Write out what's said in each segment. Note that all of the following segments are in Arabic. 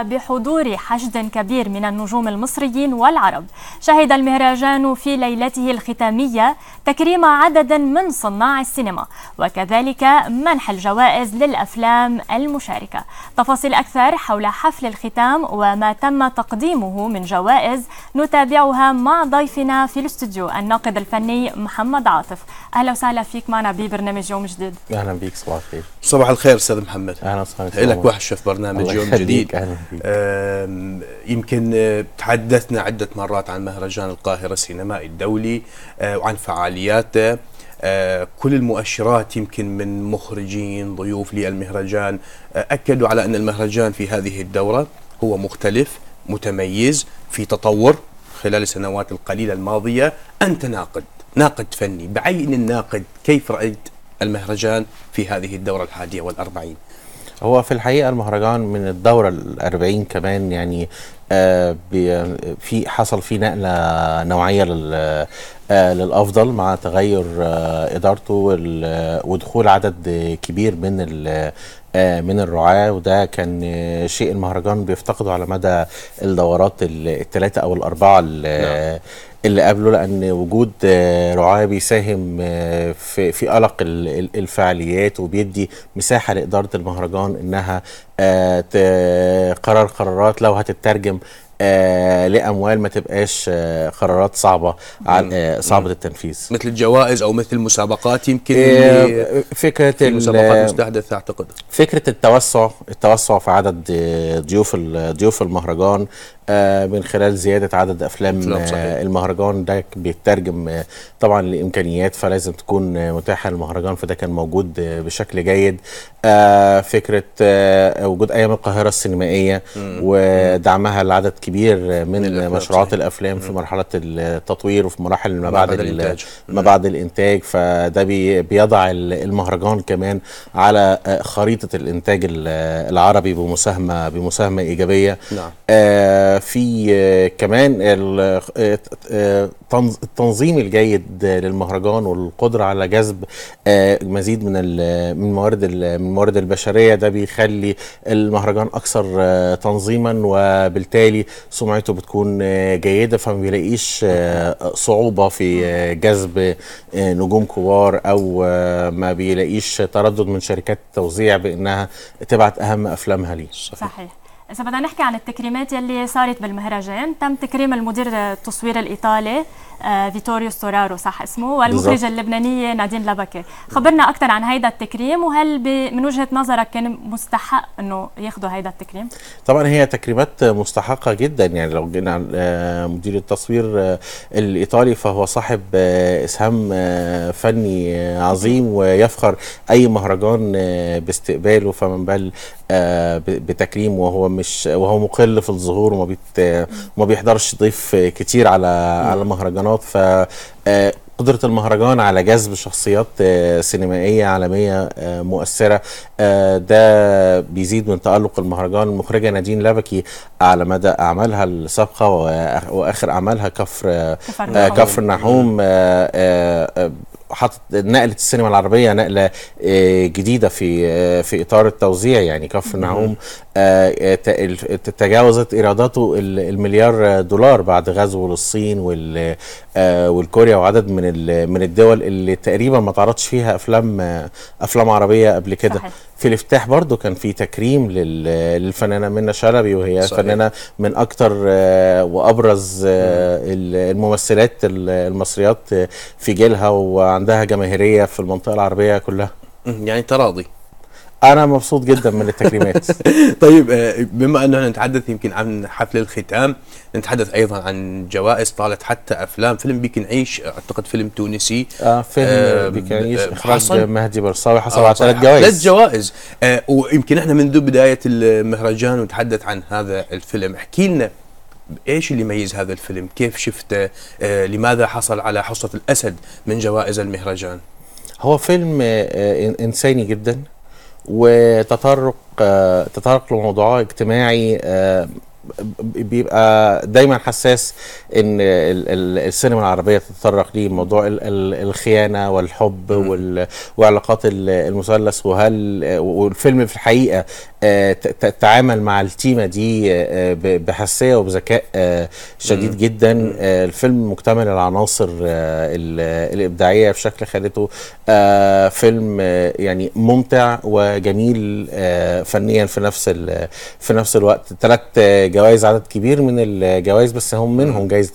وبحضور حشد كبير من النجوم المصريين والعرب شهد المهرجان في ليلته الختامية تكريم عدد من صناع السينما وكذلك منح الجوائز للأفلام المشاركة تفاصيل أكثر حول حفل الختام وما تم تقديمه من جوائز نتابعها مع ضيفنا في الاستوديو الناقد الفني محمد عاطف أهلا وسهلا فيك معنا ببرنامج يوم جديد أهلا بك صباح الخير صباح الخير أستاذ محمد أهلا وسهلا لك وحشة في برنامج يوم جديد أهلا. يمكن أه، تحدثنا عدة مرات عن مهرجان القاهرة السينمائي الدولي أه، وعن فعالياته أه، كل المؤشرات يمكن من مخرجين ضيوف للمهرجان أكدوا على أن المهرجان في هذه الدورة هو مختلف متميز في تطور خلال السنوات القليلة الماضية أنت ناقد ناقد فني بعين الناقد كيف رأيت المهرجان في هذه الدورة الحادية والأربعين هو في الحقيقه المهرجان من الدوره الأربعين كمان يعني آه، في حصل في نقله نوعيه لل آه للافضل مع تغير آه ادارته ودخول عدد كبير من آه، من الرعاة وده كان شيء المهرجان بيفتقده على مدى الدورات الثلاثة أو الأربعة نعم. اللي قبله لان وجود آه، رعاه بيساهم آه، في في قلق الفعاليات وبيدي مساحه لاداره المهرجان انها آه، تقرر قرارات لو هتترجم لاموال ما تبقاش قرارات صعبه عن صعبه التنفيذ مثل الجوائز او مثل المسابقات يمكن فكره المسابقات المستحدثه اعتقد فكره التوسع التوسع في عدد ضيوف ضيوف المهرجان آه، من خلال زياده عدد افلام آه، المهرجان ده بيترجم آه، طبعا لامكانيات فلازم تكون متاحه للمهرجان فده كان موجود بشكل جيد فكره وجود ايام القاهره السينمائيه ودعمها لعدد كبير من مشروعات الافلام في مرحله التطوير وفي مراحل ما بعد الانتاج ما بعد الانتاج فده بيضع المهرجان كمان على خريطه الانتاج العربي بمساهمه بمساهمه ايجابيه نعم في آه، كمان آه، آه، التنظيم الجيد للمهرجان والقدره على جذب مزيد من من الموارد من الموارد البشريه ده بيخلي المهرجان اكثر تنظيما وبالتالي سمعته بتكون جيده فما بيلاقيش صعوبه في جذب نجوم كبار او ما بيلاقيش تردد من شركات التوزيع بانها تبعت اهم افلامها ليه صحيح إذا بدنا نحكي عن التكريمات يلي صارت بالمهرجان تم تكريم المدير التصوير الإيطالي آه، فيتوريو سورارو صح اسمه والمخرجة اللبنانية نادين لبكة خبرنا أكثر عن هيدا التكريم وهل من وجهة نظرك كان مستحق أنه ياخذوا هيدا التكريم؟ طبعا هي تكريمات مستحقة جدا يعني لو جينا على آه، مدير التصوير آه، الإيطالي فهو صاحب إسهام فني عظيم ويفخر أي مهرجان باستقباله فمن بال بتكريم وهو مش وهو مقل في الظهور وما بيحضرش ضيف كتير على على مهرجانات المهرجانات ف آه، قدرة المهرجان على جذب شخصيات آه، سينمائية عالمية آه، مؤثرة ده بيزيد من تألق المهرجان المخرجة نادين لبكي على مدى أعمالها السابقة وآخر أعمالها كفر كفر نحوم حاطط نقله السينما العربيه نقله آه، جديده في آه، في اطار التوزيع يعني كفر نعوم آه، تجاوزت ايراداته المليار دولار بعد غزو للصين والكوريا وعدد من من الدول اللي تقريبا ما تعرضش فيها افلام افلام عربيه قبل كده في الافتتاح برضو كان في تكريم للفنانه منى شلبي وهي صحيح. فنانه من اكتر وابرز الممثلات المصريات في جيلها وعند عندها جماهيريه في المنطقه العربيه كلها يعني تراضي انا مبسوط جدا من التكريمات طيب آه، بما انه نتحدث يمكن عن حفل الختام نتحدث ايضا عن جوائز طالت حتى افلام فيلم بيك نعيش اعتقد فيلم تونسي آه فيلم آه بيك نعيش اخراج مهدي برصاوي حصل آه، على ثلاث جوائز ثلاث جوائز آه ويمكن احنا منذ بدايه المهرجان نتحدث عن هذا الفيلم احكي لنا ايش اللي يميز هذا الفيلم؟ كيف شفته؟ آه لماذا حصل على حصه الاسد من جوائز المهرجان؟ هو فيلم آه, آه، انساني جدا وتطرق آه تطرق لموضوع اجتماعي آه بيبقى دايما حساس ان السينما العربيه تتطرق ليه موضوع الخيانه والحب وعلاقات المثلث وهل والفيلم في الحقيقه آه، تعامل مع التيمه دي آه، بحساسيه وبذكاء آه، شديد جدا الفيلم مكتمل العناصر الابداعيه بشكل خالته فيلم يعني ممتع وجميل فنيا في نفس في نفس الوقت ثلاث جوائز عدد كبير من الجوائز بس هم منهم جائزه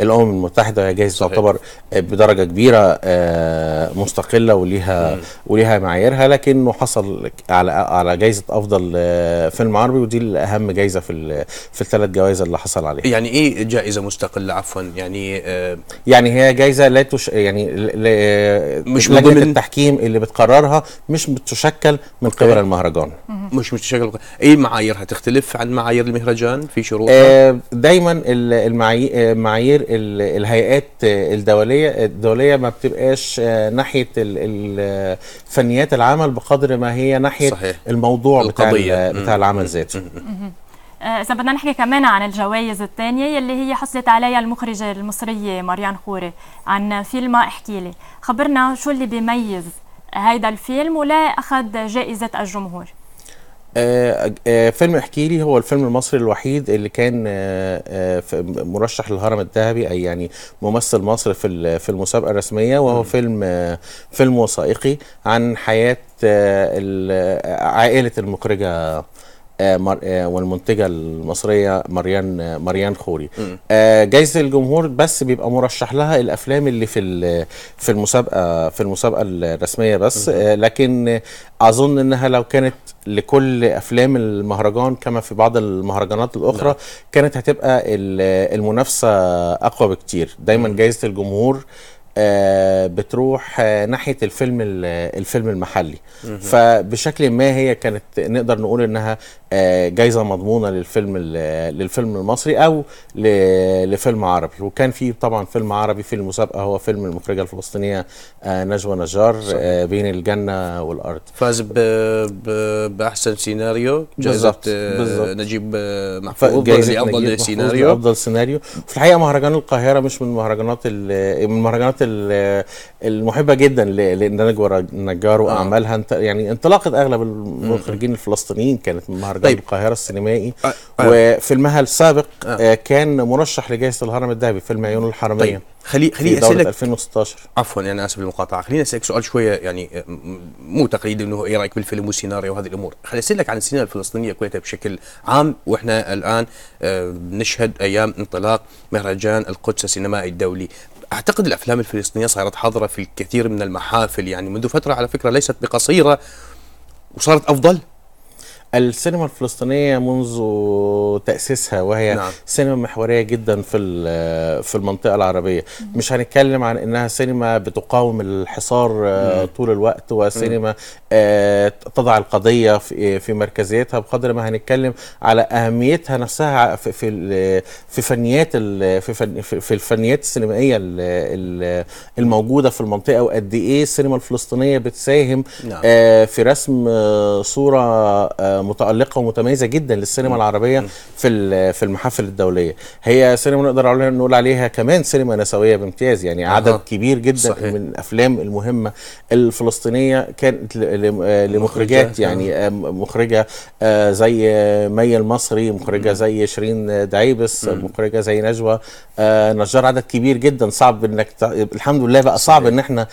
الامم المتحده وهي جائزه تعتبر بدرجه كبيره آه، مستقله وليها وليها معاييرها لكنه حصل على على جائزه افضل آه، فيلم عربي ودي الاهم جائزه في في الثلاث جوائز اللي حصل عليها يعني ايه جائزه مستقله عفوا يعني آه، يعني هي جائزه لا تش يعني لا مش لجنه ضمن التحكيم اللي بتقررها مش بتشكل من قبل طيب. المهرجان مش مش تشكل ايه معاييرها تختلف عن معايير المهرجان مهرجان في شروط آه، دايما المعايير آه، الهيئات آه، الدوليه الدوليه ما بتبقاش ناحيه فنيات العمل بقدر ما هي ناحيه صحيح. الموضوع القضية. بتاع بتاع العمل ذاته إذا بدنا نحكي كمان عن الجوائز الثانية يلي هي حصلت عليها المخرجة المصرية مريان خوري عن فيلم احكي لي خبرنا شو اللي بيميز هيدا الفيلم ولا أخذ جائزة الجمهور آه آه فيلم احكي لي هو الفيلم المصري الوحيد اللي كان آه, آه، مرشح للهرم الذهبي اي يعني ممثل مصر في في المسابقه الرسميه وهو م. فيلم آه، فيلم وثائقي عن حياه آه، عائله المخرجه آه، آه، والمنتجه المصريه مريان آه، مريان خوري جايزه الجمهور بس بيبقى مرشح لها الافلام اللي في في المسابقه في المسابقه الرسميه بس لكن اظن انها لو كانت لكل افلام المهرجان كما في بعض المهرجانات الاخرى نعم. كانت هتبقى المنافسه اقوى بكتير دايما جائزه الجمهور بتروح ناحيه الفيلم الفيلم المحلي فبشكل ما هي كانت نقدر نقول انها جايزه مضمونه للفيلم للفيلم المصري او لفيلم عربي وكان في طبعا فيلم عربي في المسابقه هو فيلم المخرجه الفلسطينيه آه، نجوى نجار آه، بين الجنه والارض فاز باحسن سيناريو جائزه آه، نجيب محفوظ أفضل سيناريو افضل سيناريو في الحقيقه مهرجان القاهره مش من المهرجانات من المهرجانات المحبه جدا لنجوى نجار واعمالها يعني انطلاقه اغلب المخرجين الفلسطينيين كانت من مهرجان مهرجان طيب. القاهره السينمائي آه،, أه. وفيلمها السابق آه. أه. كان مرشح لجائزه الهرم الذهبي فيلم عيون الحرمية طيب. خلي خليني اسالك 2016 عفوا يعني اسف المقاطعه خليني اسالك سؤال شويه يعني آه، مو تقليدي انه ايه رايك بالفيلم والسيناريو وهذه الامور خليني اسالك عن السينما الفلسطينيه كويتها بشكل عام واحنا الان بنشهد ايام انطلاق مهرجان القدس السينمائي الدولي اعتقد الافلام الفلسطينيه صارت حاضره في الكثير من المحافل يعني منذ فتره على فكره ليست بقصيره وصارت افضل السينما الفلسطينيه منذ تاسيسها وهي نعم. سينما محوريه جدا في في المنطقه العربيه مش هنتكلم عن انها سينما بتقاوم الحصار آه، مم. طول الوقت وسينما آه، تضع القضيه في, في مركزيتها بقدر ما هنتكلم على اهميتها نفسها في في, في فنيات في, فن في الفنيات السينمائيه الموجوده في المنطقه وقد ايه السينما الفلسطينيه بتساهم نعم. آه، في رسم صوره متالقه ومتميزه جدا للسينما العربيه في في المحافل الدوليه هي سينما نقدر نقول عليها كمان سينما نسويه بامتياز يعني عدد أه. كبير جدا صحيح. من الافلام المهمه الفلسطينيه كانت آه، لمخرجات يعني مخرجه آه، زي مي المصري مخرجه زي شيرين دعيبس مخرجه زي نجوى آه، نجار عدد كبير جدا صعب انك الحمد لله بقى صعب ان احنا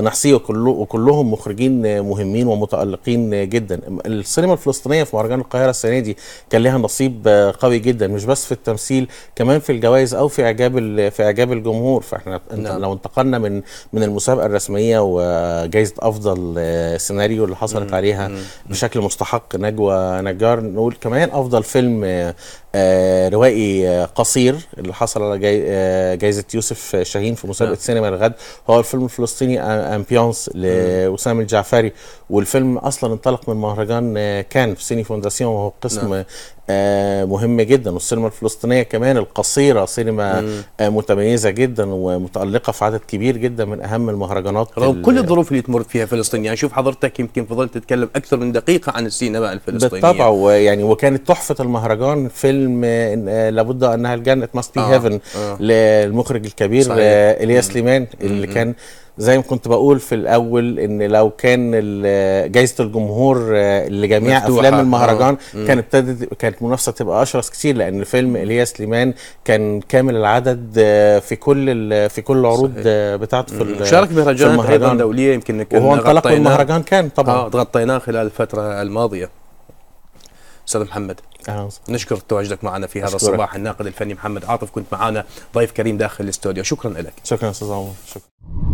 نحصيه وكله وكلهم مخرجين مهمين ومتالقين جدا السينما الفلسطينيه في مهرجان القاهره السنه دي كان لها نصيب آه، قوي جدا مش بس في التمثيل كمان في الجوائز او في اعجاب في اعجاب الجمهور فاحنا نعم. لو انتقلنا من من المسابقه الرسميه وجائزه افضل آه، سيناريو اللي حصلت عليها بشكل مستحق نجوى نجار نقول كمان افضل فيلم آه، آه، روائي آه، قصير اللي حصل على جائزه آه، يوسف شاهين في مسابقه نعم. سينما الغد هو الفيلم الفلسطيني امبيونس لاسامه الجعفري والفيلم اصلا انطلق من مهرجان كان في سيني فونداسيون وهو قسم نعم. مهم جدا والسينما الفلسطينيه كمان القصيره سينما مم. متميزه جدا ومتالقه في عدد كبير جدا من اهم المهرجانات رغم كل الظروف اللي تمر فيها فلسطين يعني شوف حضرتك يمكن فضلت تتكلم اكثر من دقيقه عن السينما الفلسطينيه بالطبع ويعني وكانت تحفه المهرجان فيلم فيلم آه، لابد انها الجنه ماست بي هيفن للمخرج الكبير صحيح. الياس سليمان اللي م -م. كان زي ما كنت بقول في الاول ان لو كان آه، جائزه الجمهور آه، لجميع افلام المهرجان أوه. كانت ابتدت كانت المنافسه تبقى اشرس كتير لان فيلم الياس سليمان كان كامل العدد في كل في كل العروض بتاعته في شارك مهرجان دوليه يمكن وهو انطلق المهرجان كان طبعا اه تغطيناه خلال الفتره الماضيه استاذ محمد أهلا نشكر تواجدك معنا في هذا أشكرك. الصباح الناقد الفني محمد عاطف كنت معنا ضيف كريم داخل الاستوديو شكرا لك شكرا استاذ عمر شكرا